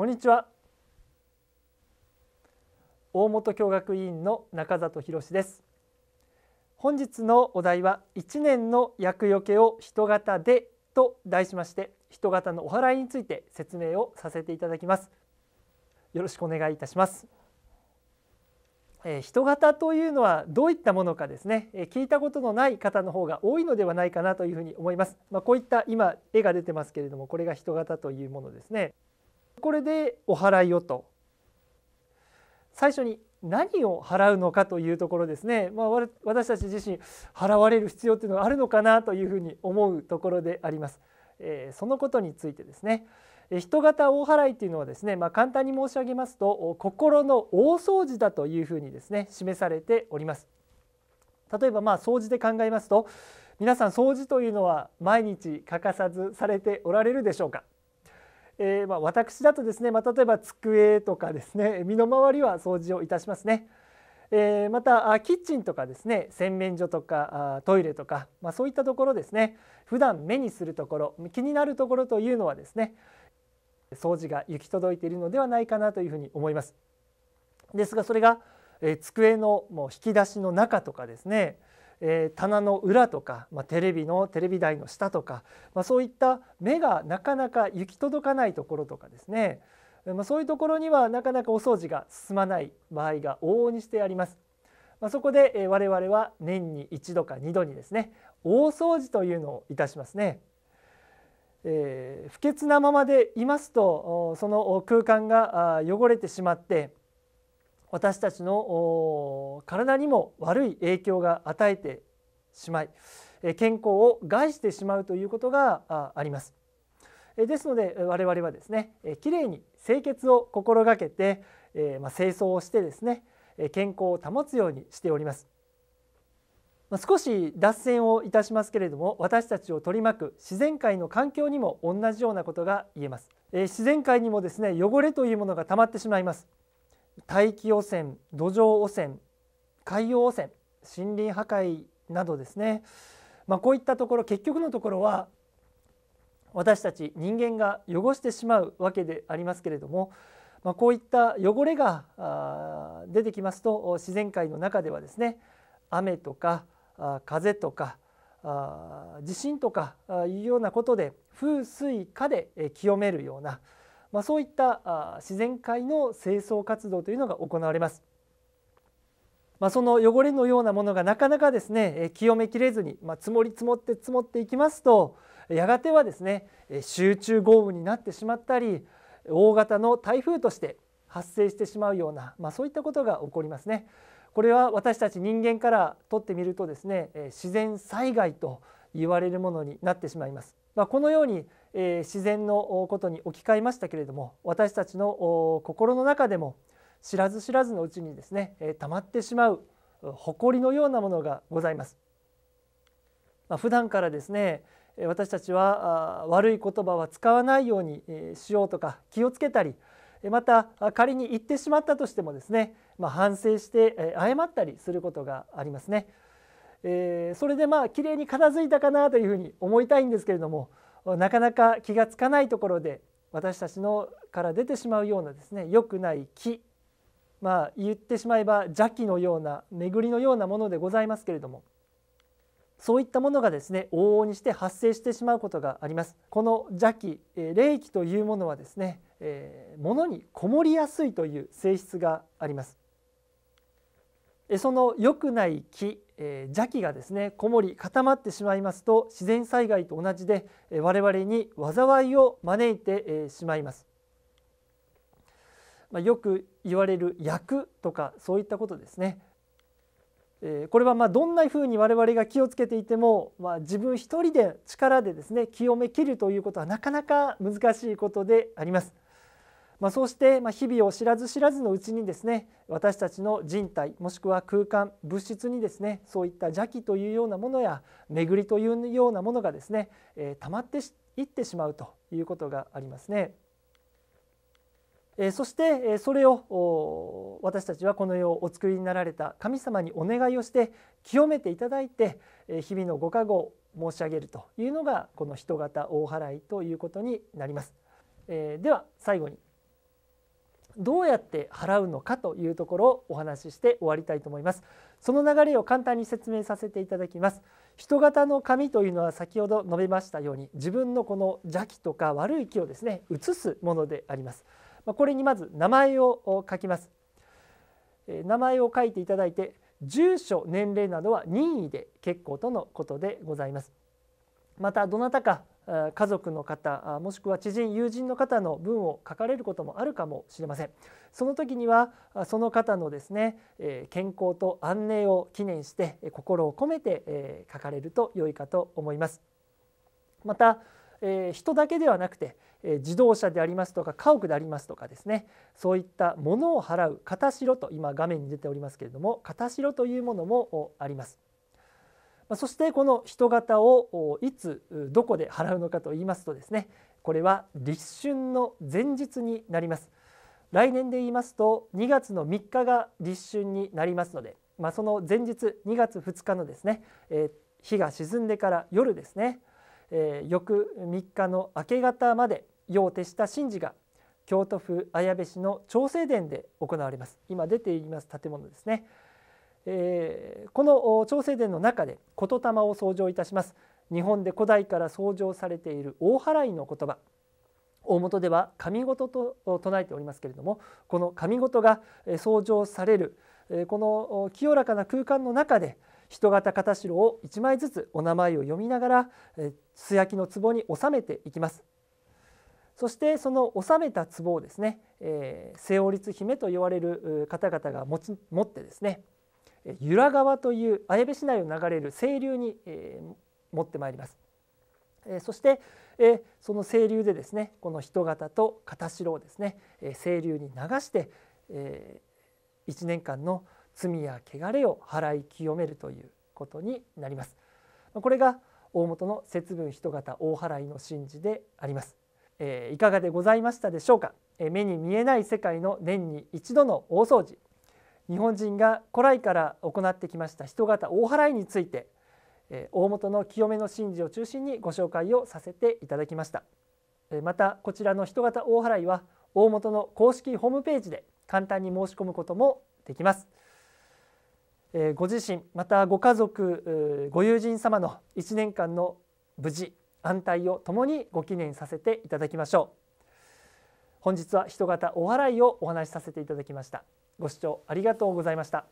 こんにちは大本教学委員の中里博です本日のお題は1年の厄除けを人型でと題しまして人型のお祓いについて説明をさせていただきますよろしくお願いいたしますえー、人型というのはどういったものかですね、えー、聞いたことのない方の方が多いのではないかなというふに思います。まあ、こういった今絵が出てますけれどもこれが人型というものですね。これでお払いをと最初に何を払うのかというところですね、まあ、私たち自身払われる必要っていうのがあるのかなというふうに思うところであります。えー、そのことについてですね人型大払いというのはですね、まあ、簡単に申し上げますと心の大掃除だというふうにですね示されております。例えばまあ掃除で考えますと皆さん掃除というのは毎日欠かさずされておられるでしょうかえー、まあ、私だとですね、まあ、例えば机とかですね身の回りは掃除をいたしますね。えー、またキッチンとかですね洗面所とかトイレとか、まあ、そういったところですね普段目にするところ気になるところというのはですね掃除が行き届いているのではないかなというふうに思います。ですがそれが、えー、机のもう引き出しの中とかですねえー、棚の裏とか、まあ、テレビのテレビ台の下とか、まあ、そういった目がなかなか行き届かないところとかですね、まあ、そういうところにはなかなかお掃除が進まない場合が往々にしてあります。まあ、そこで、えー、我々は年に1度か2度にですね大掃除というのをいたしますね。えー、不潔なままでいますとその空間が汚れてしまって私たちの体にも悪い影響が与えてしまい健康を害してしまうということがありますですので我々はですねきれいに清潔を心がけて、まあ、清掃をしてですね健康を保つようにしております少し脱線をいたしますけれども私たちを取り巻く自然界の環境にも同じようなことが言えます自然界にもですね汚れというものが溜まってしまいます大気汚染土壌汚染海洋汚染森林破壊などですね、まあ、こういったところ結局のところは私たち人間が汚してしまうわけでありますけれども、まあ、こういった汚れが出てきますと自然界の中ではですね雨とか風とか地震とかいうようなことで風水下で清めるようなまあ、そういった自然界の清掃活動というのが行われます。まあ、その汚れのようなものがなかなかですね清めきれずに、まあ、積もり積もって積もっていきますとやがてはですね集中豪雨になってしまったり大型の台風として発生してしまうような、まあ、そういったことが起こりますね。これは私たち人間からとってみるとですね自然災害と言われるものになってしまいます。まあ、このようにえ自然のことに置き換えましたけれども私たちの心の中でも知らず知らずのうちにですね、え溜まってしまう誇りのようなものがございます。まあ、普段からですね私たちは悪い言葉は使わないようにしようとか気をつけたりまた仮に言ってしまったとしてもですね、まあ、反省して謝ったりすることがありますね。えー、それでまあ綺麗に片付いたかなというふうに思いたいんですけれどもなかなか気がつかないところで私たちのから出てしまうようなですね良くない気まあ言ってしまえば邪気のような巡りのようなものでございますけれどもそういったものがですね往々にして発生してしまうことがありますこの邪気霊気というものはですね、えー、物にこもりやすいという性質がありますその良くない気えー、邪気がですねこもり固まってしまいますと自然災害と同じで、えー、我々に災いを招いて、えー、しまいます、まあ、よく言われる役とかそういったことですね、えー、これはまあどんなふうに我々が気をつけていても、まあ、自分一人で力でですね清めきるということはなかなか難しいことであります。まあ、そうして、ま日々を知らず知らずのうちにですね私たちの人体もしくは空間物質にですねそういった邪気というようなものや巡りというようなものがですね、えー、溜まっていってしまうということがありますね。えそして、えそれを私たちはこの世をお作りになられた神様にお願いをして清めていただいて、え日々のご加護を申し上げるというのがこの人型大祓いということになります。えでは最後にどうやって払うのかというところをお話しして終わりたいと思いますその流れを簡単に説明させていただきます人型の紙というのは先ほど述べましたように自分のこの邪気とか悪い気をですね移すものでありますまこれにまず名前を書きます名前を書いていただいて住所年齢などは任意で結構とのことでございますまたどなたか家族の方もしくは知人友人の方の文を書かれることもあるかもしれませんその時にはその方のですね健康と安寧を記念して心を込めて書かれると良いかと思いますまた人だけではなくて自動車でありますとか家屋でありますとかですねそういったものを払う片代と今画面に出ておりますけれども片代というものもあります。そしてこの人型をいつどこで払うのかと言いますとですねこれは立春の前日になります来年で言いますと2月の3日が立春になりますので、まあ、その前日2月2日のですね、えー、日が沈んでから夜ですね、えー、翌3日の明け方まで夜徹した神事が京都府綾部市の長生殿で行われます今出ています建物ですねえー、この朝鮮殿の中で言霊を創上いたします日本で古代から創上されている大払いの言葉大元では神事と唱えておりますけれどもこの神事が創上されるこの清らかな空間の中で人型片代を1枚ずつお名前を読みながら素焼きの壺に収めていきますそしてその収めた壺をですね、えー、西王立姫と言われる方々が持ち持ってですね由良川という綾部市内を流れる清流に、えー、持ってまいります。えー、そして、えー、その清流でですねこの人型と片城をですね、えー、清流に流して、えー、1年間の罪や汚れを払い清めるということになります。これが大元の節分人型大払いの神事であります。えー、いかがでございましたでしょうか、えー、目に見えない世界の年に一度の大掃除日本人が古来から行ってきました人型大払いについて大元の清めの神事を中心にご紹介をさせていただきましたまたこちらの人型大払いは大元の公式ホームページで簡単に申し込むこともできますご自身またご家族ご友人様の1年間の無事安泰を共にご祈念させていただきましょう本日は人型お笑いをお話しさせていただきましたご視聴ありがとうございました